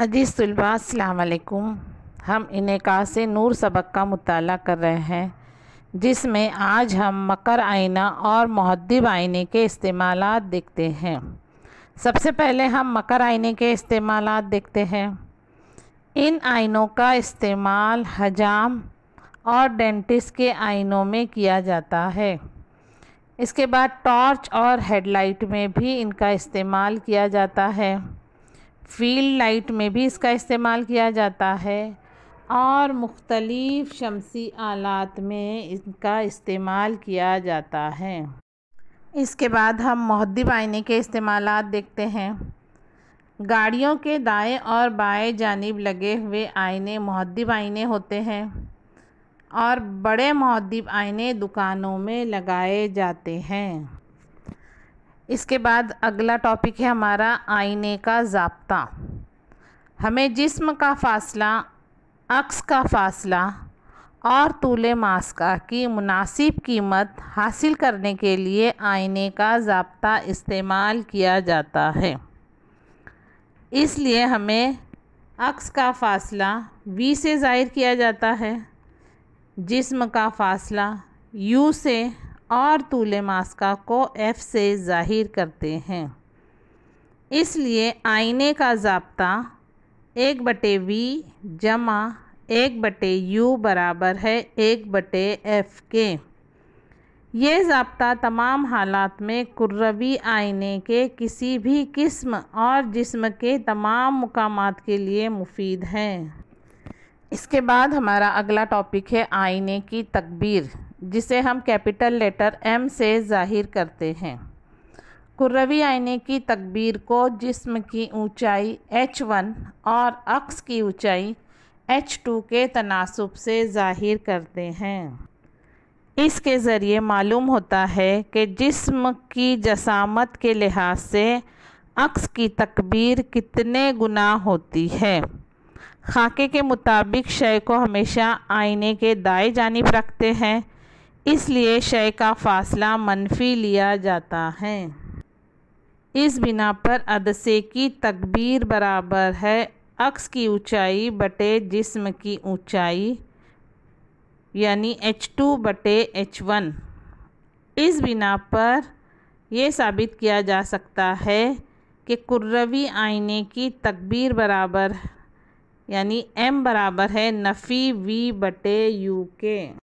अजीज़ तलबा अलकुम हम इनका से नूर सबक का मताल कर रहे हैं जिसमें आज हम मकर आईना और महदब आईने के इस्तेमाल देखते हैं सबसे पहले हम मकर आईने के इस्तेमाल देखते हैं इन आइनों का इस्तेमाल हजाम और डेंटिस्ट के आइनों में किया जाता है इसके बाद टॉर्च और हेडलाइट में भी इनका इस्तेमाल किया जाता है फील्ड लाइट में भी इसका इस्तेमाल किया जाता है और मुख्तलिफ़ शमसी आलात में इनका इस्तेमाल किया जाता है इसके बाद हम महदब आईने के इस्तेमाल देखते हैं गाड़ियों के दाएं और बाएं जानब लगे हुए आईने महदब आईने होते हैं और बड़े महदब आईने दुकानों में लगाए जाते हैं इसके बाद अगला टॉपिक है हमारा आईने का जाप्ता हमें जिस्म का फासला अक्स का फासला और तूले मास्का की मुनासिब कीमत हासिल करने के लिए आईने का जाप्ता इस्तेमाल किया जाता है इसलिए हमें अक्स का फासला वी से ज़ाहिर किया जाता है जिस्म का फासला यू से और तूल मास्का को एफ़ से ज़ाहिर करते हैं इसलिए आईने का जबता एक बटे वी जमा एक बटे यू बराबर है एक बटे एफ़ के ये जबता तमाम हालात में कुर्रवी आईने के किसी भी किस्म और जिस्म के तमाम मकाम के लिए मुफीद हैं इसके बाद हमारा अगला टॉपिक है आईने की तकबीर जिसे हम कैपिटल लेटर एम से ज़ाहिर करते हैं कुर्रवी आईने की तकबीर को जिस्म की ऊंचाई h1 और अक्स की ऊंचाई h2 के तनासब से ज़ाहिर करते हैं इसके ज़रिए मालूम होता है कि जिस्म की जसामत के लिहाज से अक्स की तकबीर कितने गुना होती है खाके के मुताबिक शय को हमेशा आईने के दाएं जानब रखते हैं इसलिए शय का फासला मनफी लिया जाता है इस बिना पर अदसे की तकबीर बराबर है अक्स की ऊंचाई बटे जिस्म की ऊंचाई यानी एच टू बटे एच वन इस बिना पर यह साबित किया जा सकता है कि कुर्रवी आईने की तकबीर बराबर यानी m बराबर है नफ़ी v बटे यू के